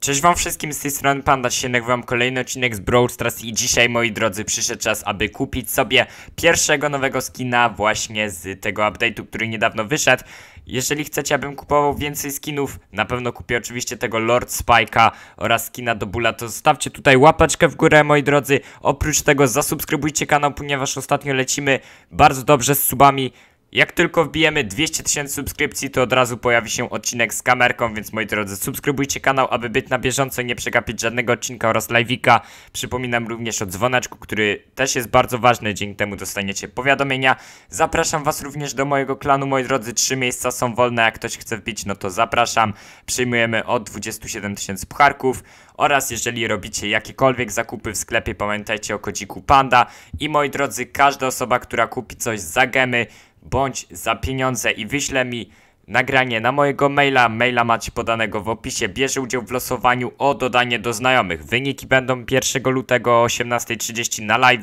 Cześć wam wszystkim, z tej strony Panda, dzisiaj nagrywam kolejny odcinek z Brawl Stars i dzisiaj moi drodzy przyszedł czas, aby kupić sobie pierwszego nowego skina właśnie z tego update'u, który niedawno wyszedł. Jeżeli chcecie, abym kupował więcej skinów, na pewno kupię oczywiście tego Lord Spike'a oraz skina do Bula, to zostawcie tutaj łapeczkę w górę moi drodzy. Oprócz tego zasubskrybujcie kanał, ponieważ ostatnio lecimy bardzo dobrze z subami, jak tylko wbijemy 200 tysięcy subskrypcji, to od razu pojawi się odcinek z kamerką, więc moi drodzy, subskrybujcie kanał, aby być na bieżąco i nie przegapić żadnego odcinka oraz live'ika. Przypominam również o dzwoneczku, który też jest bardzo ważny, dzięki temu dostaniecie powiadomienia. Zapraszam was również do mojego klanu, moi drodzy, trzy miejsca są wolne, jak ktoś chce wbić, no to zapraszam. Przyjmujemy od 27 tysięcy pucharków oraz jeżeli robicie jakiekolwiek zakupy w sklepie, pamiętajcie o kodziku PANDA. I moi drodzy, każda osoba, która kupi coś za gemy, bądź za pieniądze i wyśle mi Nagranie na mojego maila, maila macie podanego w opisie, bierze udział w losowaniu o dodanie do znajomych. Wyniki będą 1 lutego o 18.30 na live,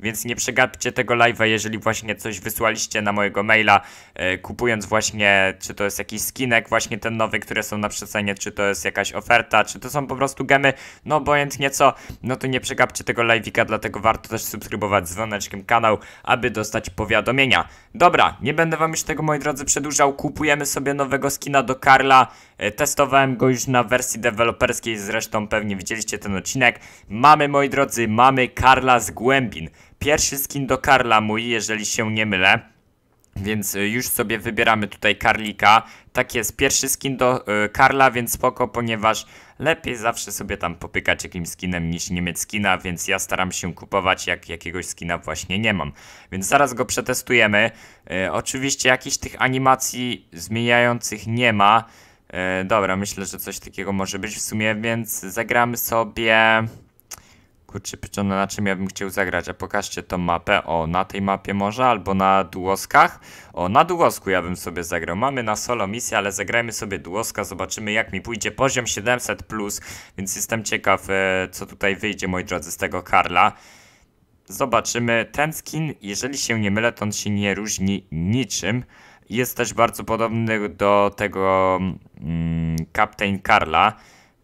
więc nie przegapcie tego live'a, jeżeli właśnie coś wysłaliście na mojego maila, yy, kupując właśnie, czy to jest jakiś skinek, właśnie ten nowy, które są na przecenie, czy to jest jakaś oferta, czy to są po prostu gemy, no obojętnie co, no to nie przegapcie tego live'ika, dlatego warto też subskrybować dzwoneczkiem kanał, aby dostać powiadomienia. Dobra, nie będę wam już tego moi drodzy przedłużał, kupujemy kupimy sobie nowego skina do Karla. E, testowałem go już na wersji deweloperskiej, zresztą pewnie widzieliście ten odcinek. Mamy, moi drodzy, mamy Karla z głębin. Pierwszy skin do Karla mój, jeżeli się nie mylę. Więc y, już sobie wybieramy tutaj Karlika. Tak jest, pierwszy skin do y, Karla, więc spoko, ponieważ lepiej zawsze sobie tam popykać jakimś skinem niż nie mieć skina, więc ja staram się kupować jak jakiegoś skina właśnie nie mam. Więc zaraz go przetestujemy. Y, oczywiście jakichś tych animacji zmieniających nie ma. Y, dobra, myślę, że coś takiego może być w sumie, więc zagramy sobie... Kurczę, pieczone, na czym ja bym chciał zagrać? A pokażcie tą mapę. O, na tej mapie może? Albo na dułoskach? O, na dułosku ja bym sobie zagrał. Mamy na solo misję, ale zagrajmy sobie dułoska. Zobaczymy jak mi pójdzie poziom 700+, plus, więc jestem ciekaw, e, co tutaj wyjdzie, moi drodzy, z tego Karla. Zobaczymy. Ten skin, jeżeli się nie mylę, to on się nie różni niczym. Jest też bardzo podobny do tego mm, Captain Karla.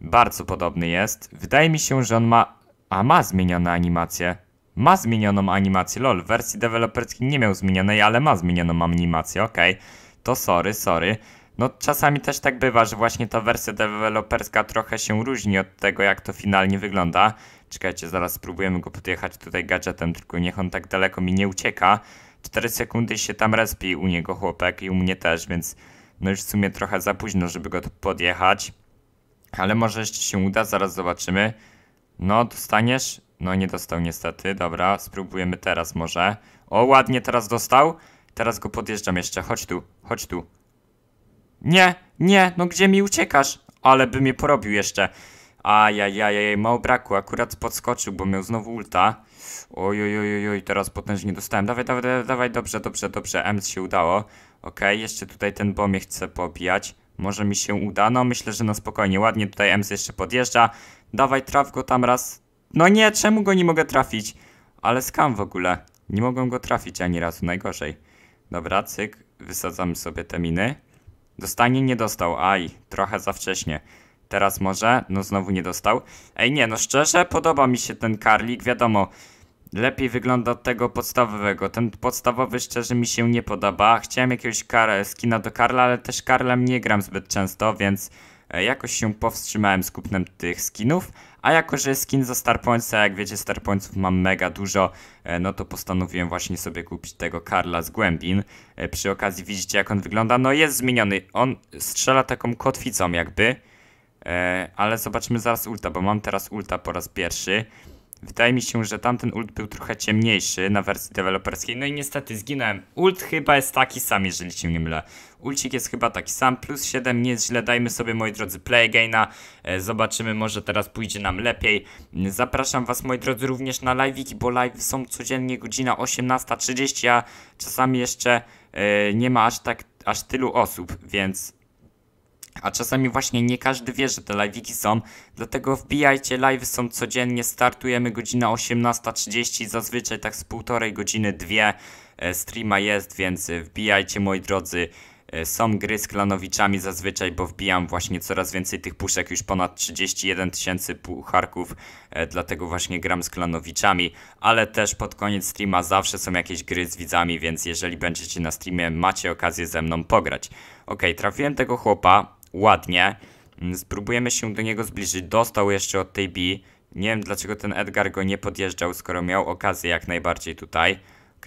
Bardzo podobny jest. Wydaje mi się, że on ma a ma zmienione animację. Ma zmienioną animację, lol, w wersji deweloperskiej nie miał zmienionej, ale ma zmienioną animację, okej. Okay. To sorry, sorry. No czasami też tak bywa, że właśnie ta wersja deweloperska trochę się różni od tego, jak to finalnie wygląda. Czekajcie, zaraz spróbujemy go podjechać tutaj gadżetem, tylko niech on tak daleko mi nie ucieka. 4 sekundy się tam respi u niego chłopek i u mnie też, więc no już w sumie trochę za późno, żeby go tu podjechać. Ale może jeszcze się uda, zaraz zobaczymy. No, dostaniesz? No, nie dostał niestety. Dobra, spróbujemy teraz może. O, ładnie teraz dostał. Teraz go podjeżdżam jeszcze. Chodź tu, chodź tu. Nie, nie, no gdzie mi uciekasz? Ale by mnie porobił jeszcze. Ajajajaj, mało braku, akurat podskoczył, bo miał znowu ulta. Oj, oj, teraz potężnie dostałem. Dawaj, dawaj, dawaj, dobrze, dobrze, dobrze, Ems się udało. Ok, jeszcze tutaj ten bombie chcę pobijać. Może mi się uda, no myślę, że na no spokojnie, ładnie tutaj Ems jeszcze podjeżdża. Dawaj, traf go tam raz. No nie, czemu go nie mogę trafić? Ale skam w ogóle. Nie mogłem go trafić ani razu, najgorzej. Dobra, cyk. Wysadzamy sobie te miny. Dostanie nie dostał. Aj, trochę za wcześnie. Teraz może? No znowu nie dostał. Ej, nie, no szczerze podoba mi się ten karlik. Wiadomo, lepiej wygląda od tego podstawowego. Ten podstawowy szczerze mi się nie podoba. Chciałem jakiegoś skina do Karla, ale też Karlem nie gram zbyt często, więc... E, jakoś się powstrzymałem z kupnem tych skinów, a jako, że skin za Starpointsa, jak wiecie, Starpointsów mam mega dużo, e, no to postanowiłem właśnie sobie kupić tego Karla z Głębin. E, przy okazji widzicie, jak on wygląda. No jest zmieniony, on strzela taką kotwicą jakby, ale zobaczmy zaraz ulta, bo mam teraz ulta po raz pierwszy. Wydaje mi się, że tamten ult był trochę ciemniejszy na wersji deweloperskiej. No i niestety zginąłem. Ult chyba jest taki sam, jeżeli się nie mylę. Ulcik jest chyba taki sam, plus 7 nie jest źle, dajmy sobie moi drodzy play againa, e, zobaczymy może teraz pójdzie nam lepiej. Zapraszam was moi drodzy również na live'iki, bo live są codziennie godzina 18.30, a czasami jeszcze e, nie ma aż tak, aż tylu osób, więc a czasami właśnie nie każdy wie, że te live'iki są, dlatego wbijajcie, Live są codziennie, startujemy godzina 18.30, zazwyczaj tak z półtorej godziny, dwie e, streama jest, więc e, wbijajcie moi drodzy. E, są gry z klanowiczami zazwyczaj, bo wbijam właśnie coraz więcej tych puszek, już ponad 31 tysięcy pucharków, dlatego właśnie gram z klanowiczami, ale też pod koniec streama zawsze są jakieś gry z widzami, więc jeżeli będziecie na streamie, macie okazję ze mną pograć. Ok, trafiłem tego chłopa, ładnie. Mm, spróbujemy się do niego zbliżyć. Dostał jeszcze od tej B. Nie wiem dlaczego ten Edgar go nie podjeżdżał, skoro miał okazję jak najbardziej tutaj. Okej,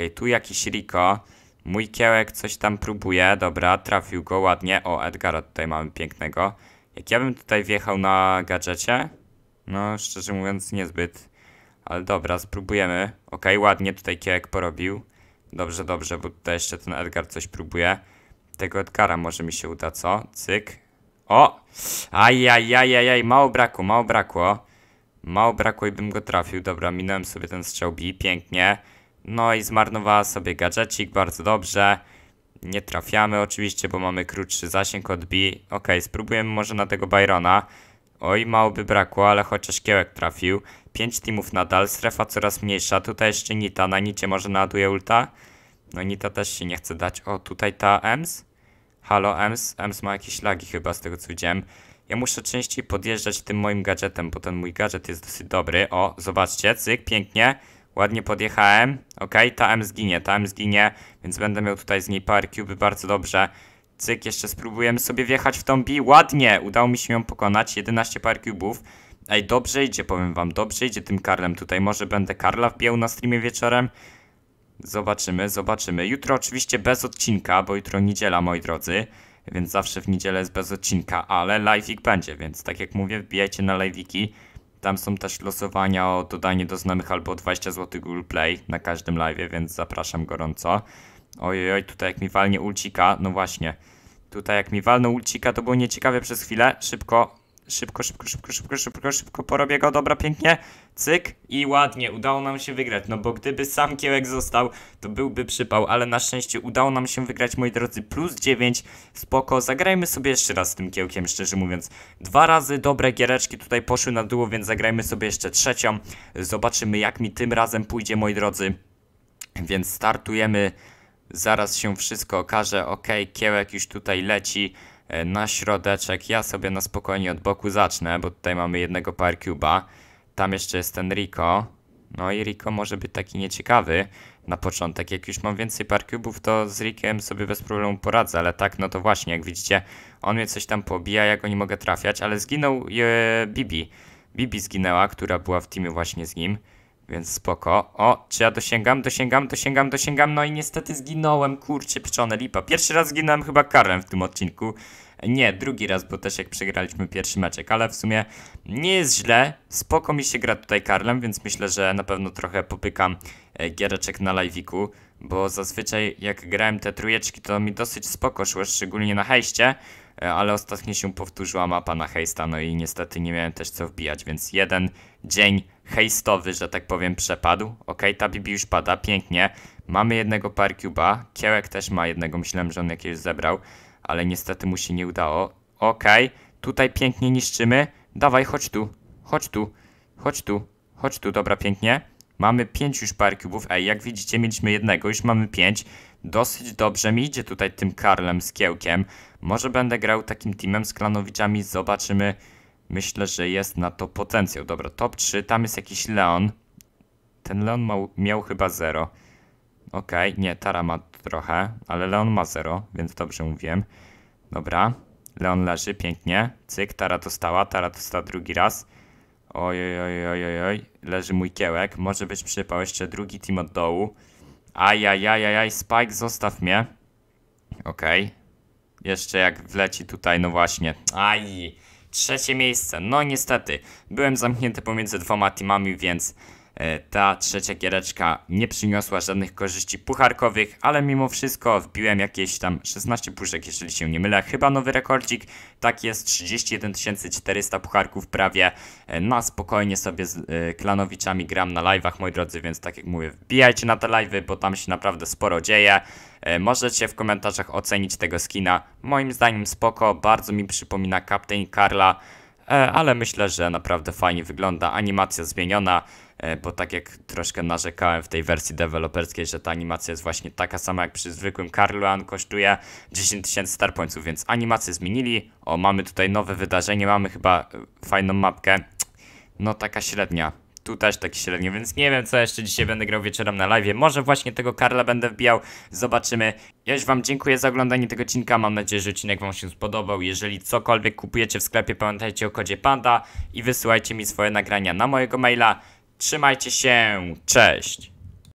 okay, tu jakiś Rico. Mój kiełek coś tam próbuje. Dobra, trafił go ładnie. O, Edgara tutaj mamy pięknego. Jak ja bym tutaj wjechał na gadżecie? No, szczerze mówiąc niezbyt. Ale dobra, spróbujemy. Okej, okay, ładnie tutaj kiełek porobił. Dobrze, dobrze, bo tutaj jeszcze ten Edgar coś próbuje. Tego Edgara może mi się uda, co? Cyk, o! Ajajajajaj, mało braku, mało brakło. Mało brakło i bym go trafił. Dobra, minąłem sobie ten strzał B, pięknie. No i zmarnowała sobie gadżecik, bardzo dobrze. Nie trafiamy oczywiście, bo mamy krótszy zasięg od B. Ok, spróbujemy może na tego Byrona. Oj, mało by brakło, ale chociaż kiełek trafił. 5 teamów nadal, strefa coraz mniejsza. Tutaj jeszcze Nita, na Nicie może naładuje ulta. No Nita też się nie chce dać. O, tutaj ta Ems? Halo, Ems? Ems ma jakieś lagi chyba, z tego co widziałem. Ja muszę częściej podjeżdżać tym moim gadżetem, bo ten mój gadżet jest dosyć dobry. O, zobaczcie, cyk, pięknie. Ładnie podjechałem. Ok, ta M zginie, ta M zginie, więc będę miał tutaj z niej parę cube, bardzo dobrze. Cyk, jeszcze spróbujemy sobie wjechać w tą B. Ładnie, udało mi się ją pokonać, 11 par cubów. Ej, dobrze idzie, powiem wam, dobrze idzie tym Karlem tutaj. Może będę Karla wbijał na streamie wieczorem. Zobaczymy, zobaczymy. Jutro oczywiście bez odcinka, bo jutro niedziela, moi drodzy. Więc zawsze w niedzielę jest bez odcinka, ale live'ik będzie, więc tak jak mówię, wbijajcie na live'iki. Tam są też losowania o dodanie do znanych albo 20 zł Google Play na każdym live'ie, więc zapraszam gorąco. Ojoj, tutaj jak mi walnie ulcika, no właśnie. Tutaj jak mi walno ulcika, to było nieciekawe przez chwilę. Szybko Szybko, szybko, szybko, szybko, szybko, szybko, porobię go, dobra, pięknie, cyk i ładnie, udało nam się wygrać, no bo gdyby sam kiełek został, to byłby przypał, ale na szczęście udało nam się wygrać, moi drodzy, plus 9, spoko, zagrajmy sobie jeszcze raz z tym kiełkiem, szczerze mówiąc, dwa razy dobre giereczki tutaj poszły na dół, więc zagrajmy sobie jeszcze trzecią, zobaczymy jak mi tym razem pójdzie, moi drodzy, więc startujemy, zaraz się wszystko okaże, ok, kiełek już tutaj leci, E, na środeczek. Ja sobie na spokojnie od boku zacznę, bo tutaj mamy jednego Power Tam jeszcze jest ten Rico. No i Rico może być taki nieciekawy na początek. Jak już mam więcej Power to z Rikiem sobie bez problemu poradzę, ale tak, no to właśnie, jak widzicie, on mnie coś tam pobija, ja go nie mogę trafiać, ale zginął e, Bibi. Bibi zginęła, która była w teamie właśnie z nim. Więc spoko. O, czy ja dosięgam, dosięgam, dosięgam, dosięgam. No i niestety zginąłem, kurczę, pieczone lipa. Pierwszy raz zginąłem chyba Karlem w tym odcinku. Nie, drugi raz, bo też jak przegraliśmy pierwszy meczek, ale w sumie nie jest źle. Spoko mi się gra tutaj Karlem, więc myślę, że na pewno trochę popykam e, giereczek na live'iku, bo zazwyczaj jak grałem te trójeczki, to mi dosyć spoko szło, szczególnie na hejście, e, ale ostatnio się powtórzyła mapa na hejsta, no i niestety nie miałem też co wbijać, więc jeden dzień hejstowy, że tak powiem, przepadł. Ok, ta Bibi już pada, pięknie. Mamy jednego Parcuba, Kiełek też ma jednego, myślałem, że on jakiegoś zebrał, ale niestety mu się nie udało. Ok, tutaj pięknie niszczymy. Dawaj, chodź tu, chodź tu, chodź tu, chodź tu, dobra, pięknie. Mamy pięć już Parcubów, ej, jak widzicie mieliśmy jednego, już mamy pięć. Dosyć dobrze mi idzie tutaj tym Karlem z Kiełkiem. Może będę grał takim teamem z Klanowiczami, zobaczymy Myślę, że jest na to potencjał. Dobra, top 3, tam jest jakiś Leon. Ten Leon ma, miał chyba 0. Okej, okay, nie, Tara ma trochę, ale Leon ma 0, więc dobrze mówiłem. Dobra, Leon leży, pięknie. Cyk, Tara dostała, Tara dostała drugi raz. Oj, oj, oj, oj, oj, leży mój kiełek. Może być przypał jeszcze drugi team od dołu. Ajajajajaj, Spike, zostaw mnie. Okej. Okay. Jeszcze jak wleci tutaj, no właśnie. Aj! Trzecie miejsce. No niestety, byłem zamknięty pomiędzy dwoma teamami, więc E, ta trzecia giereczka nie przyniosła żadnych korzyści pucharkowych, ale mimo wszystko wbiłem jakieś tam 16 puszek, jeżeli się nie mylę. Chyba nowy rekordzik, tak jest 31 400 pucharków prawie. E, na spokojnie sobie z e, klanowiczami gram na live'ach, moi drodzy, więc tak jak mówię, wbijajcie na te live'y, bo tam się naprawdę sporo dzieje. Możecie w komentarzach ocenić tego skina. Moim zdaniem spoko, bardzo mi przypomina Captain Karla. E, ale myślę, że naprawdę fajnie wygląda. Animacja zmieniona, e, bo tak jak troszkę narzekałem w tej wersji deweloperskiej, że ta animacja jest właśnie taka sama jak przy zwykłym Carluan, kosztuje 10 tysięcy starpońców, więc animację zmienili. O, mamy tutaj nowe wydarzenie, mamy chyba e, fajną mapkę. No taka średnia, tu też tak średnio, więc nie wiem co jeszcze dzisiaj będę grał wieczorem na live. Może właśnie tego Karla będę wbijał, zobaczymy. Ja już wam dziękuję za oglądanie tego odcinka, mam nadzieję, że odcinek wam się spodobał. Jeżeli cokolwiek kupujecie w sklepie, pamiętajcie o kodzie PANDA i wysyłajcie mi swoje nagrania na mojego maila. Trzymajcie się, cześć!